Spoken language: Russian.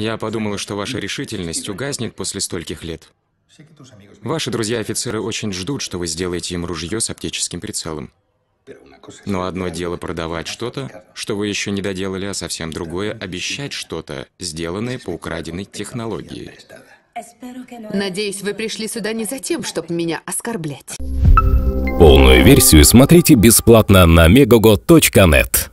Я подумала, что ваша решительность угаснет после стольких лет. Ваши друзья-офицеры очень ждут, что вы сделаете им ружье с оптическим прицелом. Но одно дело продавать что-то, что вы еще не доделали, а совсем другое — обещать что-то, сделанное по украденной технологии. Надеюсь, вы пришли сюда не за тем, чтобы меня оскорблять. Полную версию смотрите бесплатно на megogo.net.